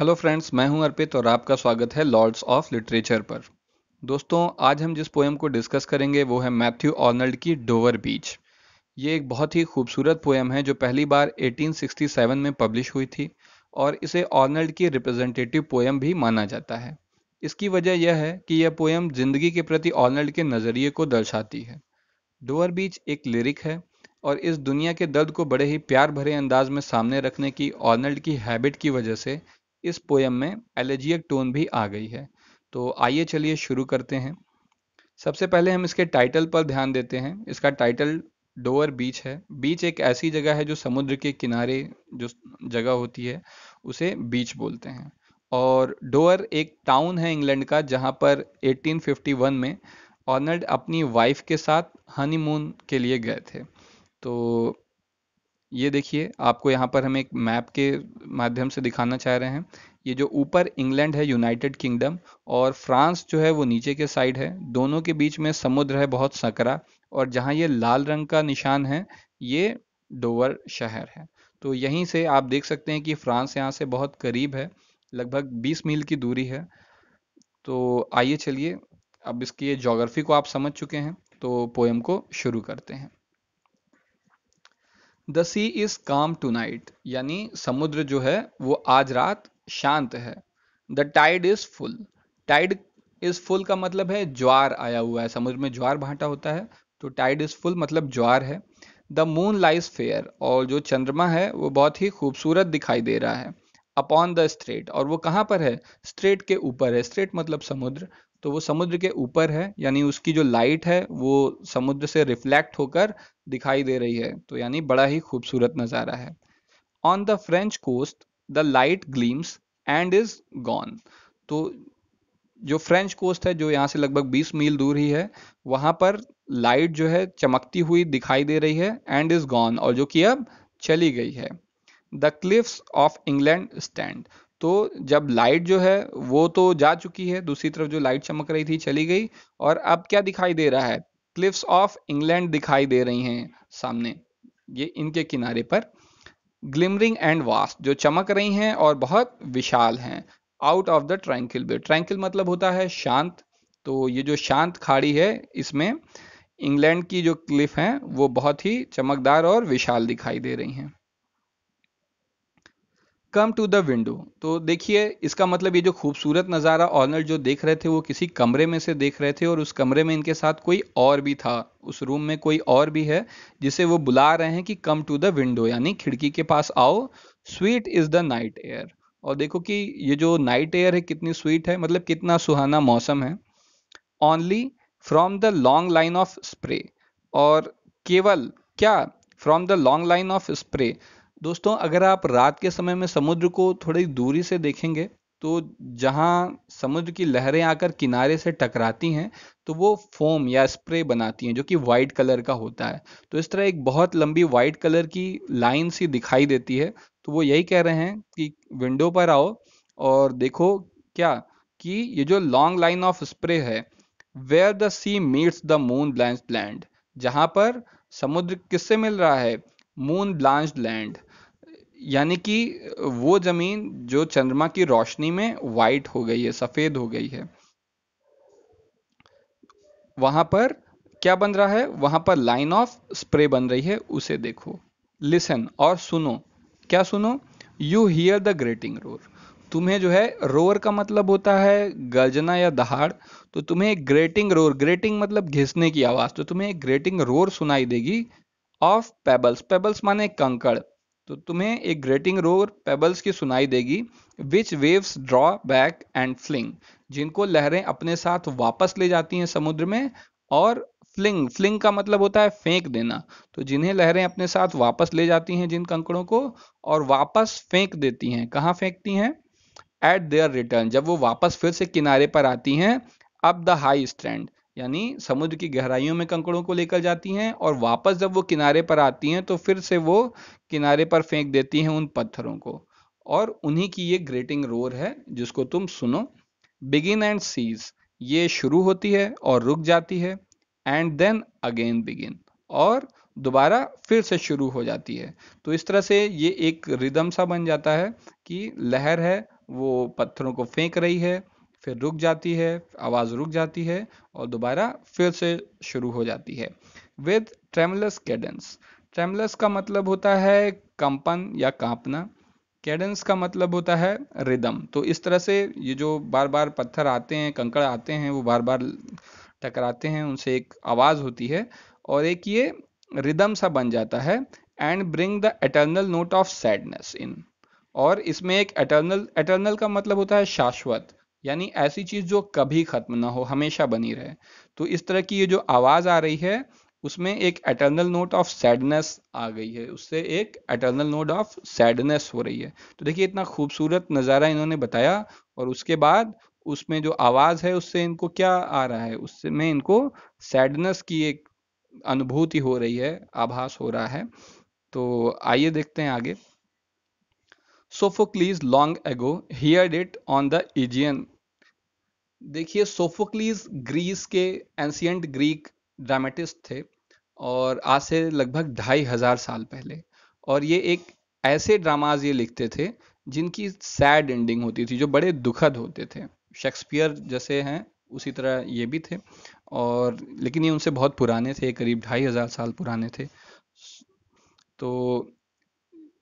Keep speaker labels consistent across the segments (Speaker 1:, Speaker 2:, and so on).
Speaker 1: Hello friends मैं हूं अर्पित और आपका स्वागत है लॉर्ड्स ऑफ लिटरेचर पर दोस्तों आज हम जिस पोएम को डिस्कस करेंगे वो है मैथ्यू ऑर्नल्ड की डोवर बीच ये एक बहुत ही खूबसूरत पोएम है जो पहली बार 1867 में पब्लिश हुई थी और इसे ऑर्नल्ड की रिप्रेजेंटेटिव पोएम भी माना जाता है इसकी वजह यह है कि यह पोएम जिंदगी के प्रति ऑर्नल्ड के नज़रिए को दर्शाती है डोवर बीच एक लिरिक है और इस दुनिया के दर्द को बड़े ही प्यार भरे अंदाज में सामने रखने की ऑर्नल्ड की हैबिट की वजह से इस पोयम में एलर्जियक टोन भी आ गई है तो आइए चलिए शुरू करते हैं सबसे पहले हम इसके टाइटल पर ध्यान देते हैं इसका टाइटल डोअर बीच है बीच एक ऐसी जगह है जो समुद्र के किनारे जो जगह होती है उसे बीच बोलते हैं और डोअर एक टाउन है इंग्लैंड का जहां पर 1851 में ऑनर्ड अपनी वाइफ के साथ हनीमून के लिए गए थे तो ये देखिए आपको यहाँ पर हम एक मैप के माध्यम से दिखाना चाह रहे हैं ये जो ऊपर इंग्लैंड है यूनाइटेड किंगडम और फ्रांस जो है वो नीचे के साइड है दोनों के बीच में समुद्र है बहुत सकरा और जहाँ ये लाल रंग का निशान है ये डोवर शहर है तो यहीं से आप देख सकते हैं कि फ्रांस यहाँ से बहुत करीब है लगभग 20 मील की दूरी है तो आइए चलिए अब इसकी जोग्राफ़ी को आप समझ चुके हैं तो पोएम को शुरू करते हैं the sea is calm tonight यानी समुद्र जो है वो आज रात शांत है the tide is full tide is full का मतलब है ज्वार आया हुआ है समुद्र में ज्वार भाटा होता है तो टाइड इज फुल मतलब ज्वार है द मून लाइज फेयर और जो चंद्रमा है वो बहुत ही खूबसूरत दिखाई दे रहा है अपॉन द स्ट्रेट और वो कहाँ पर है स्ट्रेट के ऊपर है स्ट्रेट मतलब समुद्र तो वो समुद्र के ऊपर है यानी उसकी जो लाइट है वो समुद्र से रिफ्लेक्ट होकर दिखाई दे रही है तो यानी बड़ा ही खूबसूरत नज़ारा है on the French coast the light gleams and is gone तो जो फ्रेंच कोस्ट है जो यहाँ से लगभग 20 मील दूर ही है वहां पर लाइट जो है चमकती हुई दिखाई दे रही है एंड इज गॉन और जो कि अब चली गई है the cliffs of England stand तो जब लाइट जो है वो तो जा चुकी है दूसरी तरफ जो लाइट चमक रही थी चली गई और अब क्या दिखाई दे रहा है क्लिफ्स ऑफ इंग्लैंड दिखाई दे रही हैं सामने ये इनके किनारे पर ग्लिमरिंग एंड वास्ट जो चमक रही हैं और बहुत विशाल हैं out of the tranquil bay tranquil मतलब होता है शांत तो ये जो शांत खाड़ी है इसमें इंग्लैंड की जो क्लिफ हैं वो बहुत ही चमकदार और विशाल दिखाई दे रही हैं कम टू द विंडो तो देखिए इसका मतलब ये जो खूबसूरत नज़ारा ऑनर जो देख रहे थे वो किसी कमरे में से देख रहे थे और उस कमरे में इनके साथ कोई और भी था उस रूम में कोई और भी है जिसे वो बुला रहे हैं कि कम टू द विंडो यानी खिड़की के पास आओ sweet is the night air और देखो कि ये जो नाइट एयर है कितनी स्वीट है मतलब कितना सुहाना मौसम है only from the long line of spray और केवल क्या from the long line of spray दोस्तों अगर आप रात के समय में समुद्र को थोड़ी दूरी से देखेंगे तो जहाँ समुद्र की लहरें आकर किनारे से टकराती हैं तो वो फोम या स्प्रे बनाती हैं जो कि वाइट कलर का होता है तो इस तरह एक बहुत लंबी वाइट कलर की लाइन सी दिखाई देती है तो वो यही कह रहे हैं कि विंडो पर आओ और देखो क्या कि ये जो लॉन्ग लाइन ऑफ स्प्रे है where the sea meets the moon blanched land जहाँ पर समुद्र किससे मिल रहा है मून ब्लांच लैंड यानी कि वो जमीन जो चंद्रमा की रोशनी में वाइट हो गई है सफेद हो गई है वहां पर क्या बन रहा है वहां पर लाइन ऑफ स्प्रे बन रही है उसे देखो लिसन और सुनो क्या सुनो you hear the grating roar तुम्हें जो है रोर का मतलब होता है गर्जना या दहाड़ तो तुम्हें एक ग्रेटिंग रोर ग्रेटिंग मतलब घिसने की आवाज तो तुम्हें एक ग्रेटिंग रोर सुनाई देगी ऑफ पेबल्स पेबल्स माने कंकड़ तो तुम्हें एक ग्रेटिंग रोर पेबल्स की सुनाई देगी which waves draw back and fling जिनको लहरें अपने साथ वापस ले जाती हैं समुद्र में और फ्लिंग फ्लिंग का मतलब होता है फेंक देना तो जिन्हें लहरें अपने साथ वापस ले जाती हैं जिन कंकड़ों को और वापस फेंक देती हैं कहाँ फेंकती हैं एट देयर रिटर्न जब वो वापस फिर से किनारे पर आती हैं अब द हाई स्टैंड यानी समुद्र की गहराइयों में कंकड़ों को लेकर जाती हैं और वापस जब वो किनारे पर आती हैं तो फिर से वो किनारे पर फेंक देती हैं उन पत्थरों को और उन्हीं की ये ग्रेटिंग रोर है जिसको तुम सुनो बिगिन एंड सीज ये शुरू होती है और रुक जाती है एंड देन अगेन बिगिन और दोबारा फिर से शुरू हो जाती है तो इस तरह से ये एक रिदम सा बन जाता है कि लहर है वो पत्थरों को फेंक रही है फिर रुक जाती है आवाज़ रुक जाती है और दोबारा फिर से शुरू हो जाती है विद ट्रेमलस कैडेंस ट्रेमलस का मतलब होता है कंपन या कांपना कैडेंस का मतलब होता है रिदम तो इस तरह से ये जो बार बार पत्थर आते हैं कंकड़ आते हैं वो बार बार टकराते हैं उनसे एक आवाज़ होती है और एक ये रिदम सा बन जाता है and bring the eternal note of sadness in और इसमें एक एटर्नल एटर्नल का मतलब होता है शाश्वत यानी ऐसी चीज़ जो कभी ख़त्म ना हो हमेशा बनी रहे तो इस तरह की ये जो आवाज़ आ रही है उसमें एक एटर्नल नोट ऑफ सैडनेस आ गई है उससे एक एटर्नल नोट ऑफ सैडनेस हो रही है तो देखिए इतना खूबसूरत नज़ारा इन्होंने बताया और उसके बाद उसमें जो आवाज़ है उससे इनको क्या आ रहा है उससे में इनको सैडनेस की एक अनुभूति हो रही है आभास हो रहा है तो आइए देखते हैं आगे Sophocles long ago hear it on the Aegean देखिए सोफोक्लीज ग्रीस के एंशियंट ग्रीक ड्रामेटिस्ट थे और आज से लगभग ढाई हजार साल पहले और ये एक ऐसे ड्रामाज ये लिखते थे जिनकी सैड एंडिंग होती थी जो बड़े दुखद होते थे शेक्सपियर जैसे हैं उसी तरह ये भी थे और लेकिन ये उनसे बहुत पुराने थे करीब ढाई हजार साल पुराने थे तो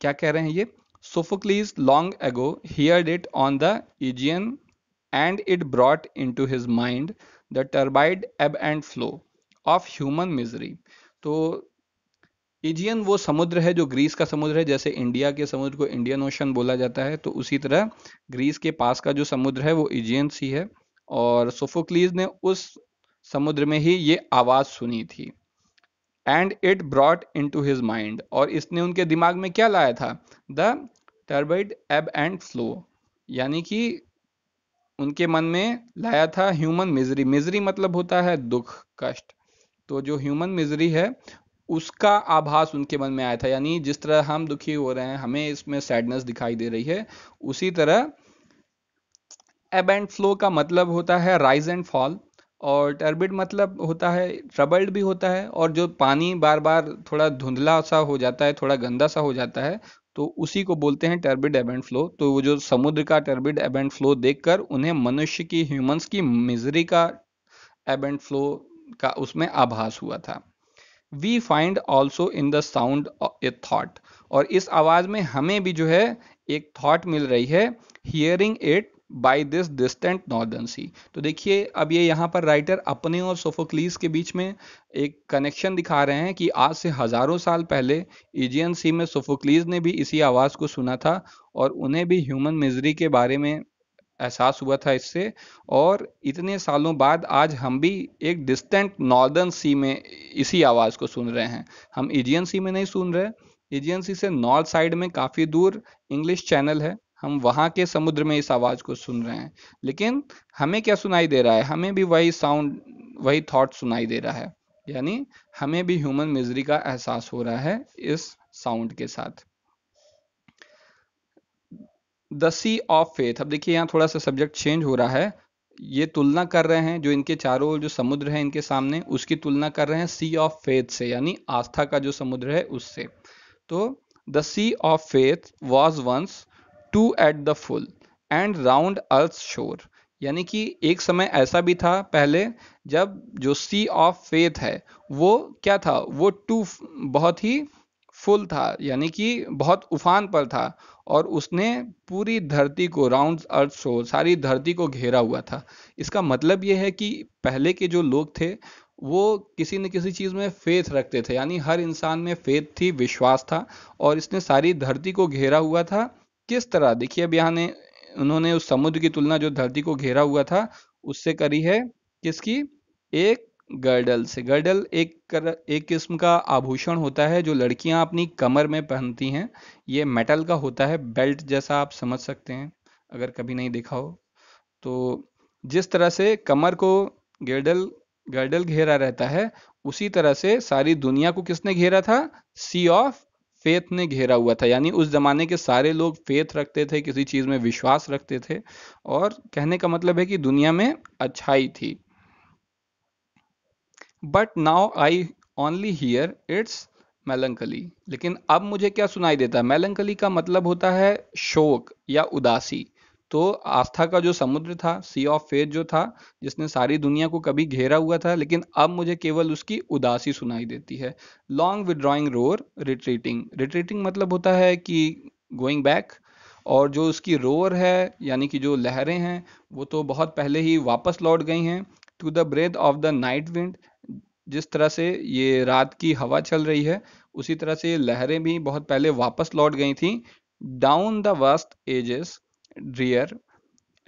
Speaker 1: क्या कह रहे हैं ये Sophocles long ago heard it on the Aegean and it brought into his mind the turbid ebb and flow of human misery. तो Aegean वो समुद्र है जो ग्रीस का समुद्र है जैसे इंडिया के समुद्र को इंडियन ओशन बोला जाता है तो उसी तरह ग्रीस के पास का जो समुद्र है वो एजियन सी है और सोफोक्लीज ने उस समुद्र में ही ये आवाज़ सुनी थी and it brought into his mind और इसने उनके दिमाग में क्या लाया था द टर्बाइड एब एंड फ्लो यानी कि उनके मन में लाया था ह्यूमन मिजरी मिजरी मतलब होता है दुख कष्ट तो जो ह्यूमन मिजरी है उसका आभास उनके मन में आया था यानी जिस तरह हम दुखी हो रहे हैं हमें इसमें सैडनेस दिखाई दे रही है उसी तरह एब एंड फ्लो का मतलब होता है राइज एंड फॉल और टर्बिड मतलब होता है ट्रबल्ड भी होता है और जो पानी बार बार थोड़ा धुंधला सा हो जाता है थोड़ा गंदा सा हो जाता है तो उसी को बोलते हैं टर्बिड एब एंड फ्लो तो वो जो समुद्र का टर्बिड एब एंड फ्लो देखकर उन्हें मनुष्य की ह्यूमंस की मिजरी का एबेंट फ्लो का उसमें आभास हुआ था we find also in the sound a thought और इस आवाज में हमें भी जो है एक थॉट मिल रही है hearing it by this distant northern sea तो देखिए अब ये यहाँ पर राइटर अपने और सोफोक्लीस के बीच में एक कनेक्शन दिखा रहे हैं कि आज से हजारों साल पहले इजियन सी में सोफोक्लीस ने भी इसी आवाज़ को सुना था और उन्हें भी ह्यूमन मिजरी के बारे में एहसास हुआ था इससे और इतने सालों बाद आज हम भी एक डिस्टेंट नॉर्दर्न सी में इसी आवाज़ को सुन रहे हैं हम इजियन सी में नहीं सुन रहे इजियन सी से नॉर्थ साइड में काफ़ी दूर इंग्लिश चैनल है हम वहां के समुद्र में इस आवाज़ को सुन रहे हैं लेकिन हमें क्या सुनाई दे रहा है हमें भी वही साउंड वही थॉट सुनाई दे रहा है यानी हमें भी ह्यूमन मिजरी का एहसास हो रहा है इस साउंड के साथ द सी ऑफ फेथ अब देखिए यहाँ थोड़ा सा सब्जेक्ट चेंज हो रहा है ये तुलना कर रहे हैं जो इनके चारों ओर जो समुद्र है इनके सामने उसकी तुलना कर रहे हैं सी ऑफ फेथ से यानी आस्था का जो समुद्र है उससे तो the sea of faith was once too at the full and round earth shore यानी कि एक समय ऐसा भी था पहले जब जो सी ऑफ फेथ है वो क्या था वो टू बहुत ही फुल था यानी कि बहुत उफान पर था और उसने पूरी धरती को राउंड अर्थ शोर सारी धरती को घेरा हुआ था इसका मतलब ये है कि पहले के जो लोग थे वो किसी न किसी चीज़ में फेथ रखते थे यानी हर इंसान में फेथ थी विश्वास था और इसने सारी धरती को घेरा हुआ था किस तरह देखिए अब यहाँ ने उन्होंने उस समुद्र की तुलना जो धरती को घेरा हुआ था उससे करी है किसकी एक गर्डल से गर्डल एक कर, एक किस्म का आभूषण होता है जो लड़कियां अपनी कमर में पहनती हैं ये मेटल का होता है बेल्ट जैसा आप समझ सकते हैं अगर कभी नहीं देखा हो तो जिस तरह से कमर को गर्डल गर्डल घेरा रहता है उसी तरह से सारी दुनिया को किसने घेरा था सी ऑफ फेथ ने घेरा हुआ था यानी उस ज़माने के सारे लोग फेथ रखते थे किसी चीज़ में विश्वास रखते थे और कहने का मतलब है कि दुनिया में अच्छाई थी but now I only hear its melancholy लेकिन अब मुझे क्या सुनाई देता है मेलंकली का मतलब होता है शोक या उदासी तो आस्था का जो समुद्र था सी ऑफ फेथ जो था जिसने सारी दुनिया को कभी घेरा हुआ था लेकिन अब मुझे केवल उसकी उदासी सुनाई देती है long withdrawing roar retreating retreating मतलब होता है कि गोइंग बैक और जो उसकी रोर है यानी कि जो लहरें हैं वो तो बहुत पहले ही वापस लौट गई हैं to the breath of the night wind जिस तरह से ये रात की हवा चल रही है उसी तरह से ये लहरें भी बहुत पहले वापस लौट गई थी down the vast edges drear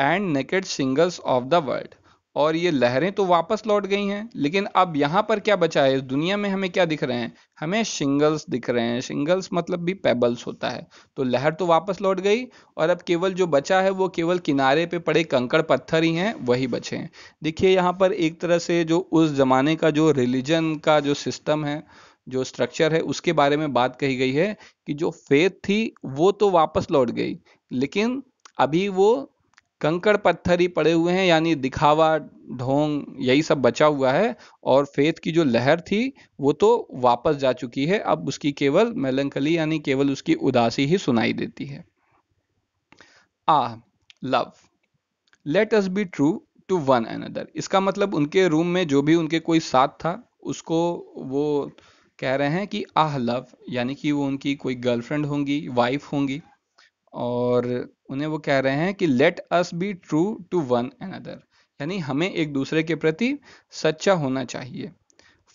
Speaker 1: and naked shingles of the world और ये लहरें तो वापस लौट गई हैं लेकिन अब यहाँ पर क्या बचा है इस दुनिया में हमें क्या दिख रहे हैं हमें शिंगल्स दिख रहे हैं शिंगल्स मतलब भी पेबल्स होता है तो लहर तो वापस लौट गई और अब केवल जो बचा है वो केवल किनारे पे पड़े कंकड़ पत्थर ही हैं वही बचे हैं देखिए यहाँ पर एक तरह से जो उस ज़माने का जो रिलीजन का जो सिस्टम है जो स्ट्रक्चर है उसके बारे में बात कही गई है कि जो फेथ थी वो तो वापस लौट गई लेकिन अभी वो कंकड़ पत्थर ही पड़े हुए हैं यानी दिखावा ढोंग यही सब बचा हुआ है और फेथ की जो लहर थी वो तो वापस जा चुकी है अब उसकी केवल मेलंकली यानी केवल उसकी उदासी ही सुनाई देती है ah love let us be true to one another इसका मतलब उनके रूम में जो भी उनके कोई साथ था उसको वो कह रहे हैं कि आह लव यानी कि वो उनकी कोई गर्लफ्रेंड होंगी वाइफ होंगी और उन्हें वो कह रहे हैं कि let us be true to one another यानी हमें एक दूसरे के प्रति सच्चा होना चाहिए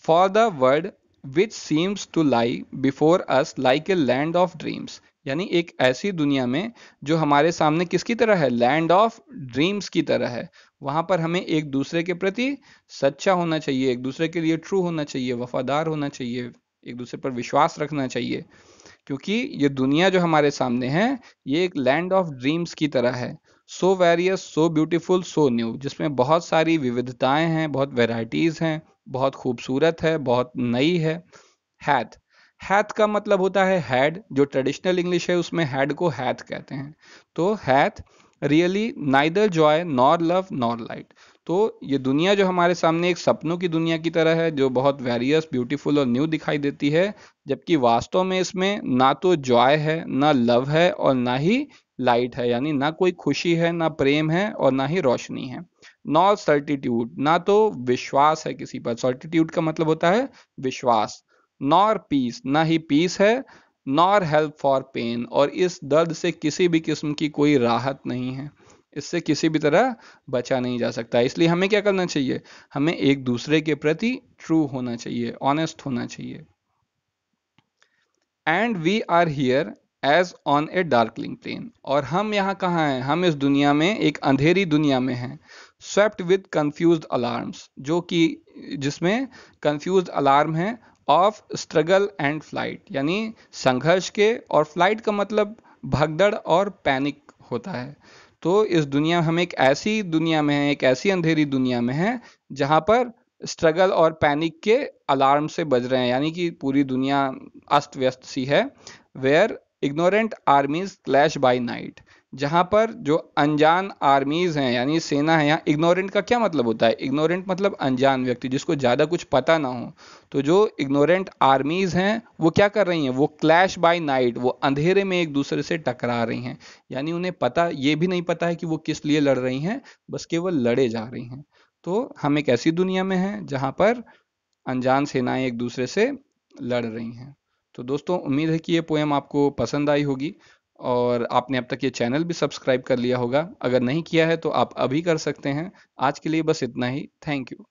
Speaker 1: for the world which seems to lie before us like a land of dreams यानी एक ऐसी दुनिया में जो हमारे सामने किसकी तरह है लैंड ऑफ ड्रीम्स की तरह है वहां पर हमें एक दूसरे के प्रति सच्चा होना चाहिए एक दूसरे के लिए ट्रू होना चाहिए वफादार होना चाहिए एक दूसरे पर विश्वास रखना चाहिए क्योंकि ये दुनिया जो हमारे सामने है ये एक लैंड ऑफ ड्रीम्स की तरह है so various so beautiful so new जिसमें बहुत सारी विविधताएं हैं बहुत वेराइटीज़ हैं बहुत खूबसूरत है बहुत नई है हैथ हैथ का मतलब होता है हैड जो ट्रेडिशनल इंग्लिश है उसमें हैड को हैथ कहते हैं तो hath really neither joy nor love nor light तो ये दुनिया जो हमारे सामने एक सपनों की दुनिया की तरह है जो बहुत वेरियस ब्यूटीफुल और न्यू दिखाई देती है जबकि वास्तव में इसमें ना तो जॉय है ना लव है और ना ही लाइट है यानी ना कोई खुशी है ना प्रेम है और ना ही रोशनी है नॉ सर्टिट्यूड ना तो विश्वास है किसी पर सर्टिट्यूड का मतलब होता है विश्वास नॉर पीस ना ही पीस है नॉर हेल्प फॉर पेन और इस दर्द से किसी भी किस्म की कोई राहत नहीं है इससे किसी भी तरह बचा नहीं जा सकता इसलिए हमें क्या करना चाहिए हमें एक दूसरे के प्रति ट्रू होना चाहिए ऑनेस्ट होना चाहिए and we are here as on a darkling plain और हम यहाँ कहाँ हैं हम इस दुनिया में एक अंधेरी दुनिया में हैं स्वेप्ट विद कंफ्यूज अलार्म्स जो कि जिसमें कंफ्यूज अलार्म है ऑफ स्ट्रगल एंड फ्लाइट यानी संघर्ष के और फ्लाइट का मतलब भगदड़ और पैनिक होता है तो इस दुनिया हम एक ऐसी दुनिया में है एक ऐसी अंधेरी दुनिया में है जहां पर स्ट्रगल और पैनिक के अलार्म से बज रहे हैं यानी कि पूरी दुनिया अस्त व्यस्त सी है where ignorant armies clash by night जहाँ पर जो अनजान आर्मीज़ हैं यानी सेना है यहाँ इग्नोरेंट का क्या मतलब होता है इग्नोरेंट मतलब अनजान व्यक्ति जिसको ज़्यादा कुछ पता ना हो तो जो इग्नोरेंट आर्मीज़ हैं वो क्या कर रही हैं वो क्लैश बाय नाइट वो अंधेरे में एक दूसरे से टकरा रही हैं यानी उन्हें पता ये भी नहीं पता है कि वो किस लिए लड़ रही हैं बस केवल लड़े जा रही हैं तो हम एक ऐसी दुनिया में हैं जहाँ पर अनजान सेनाएं एक दूसरे से लड़ रही हैं तो दोस्तों उम्मीद है कि ये पोएम आपको पसंद आई होगी और आपने अब तक ये चैनल भी सब्सक्राइब कर लिया होगा अगर नहीं किया है तो आप अभी कर सकते हैं आज के लिए बस इतना ही थैंक यू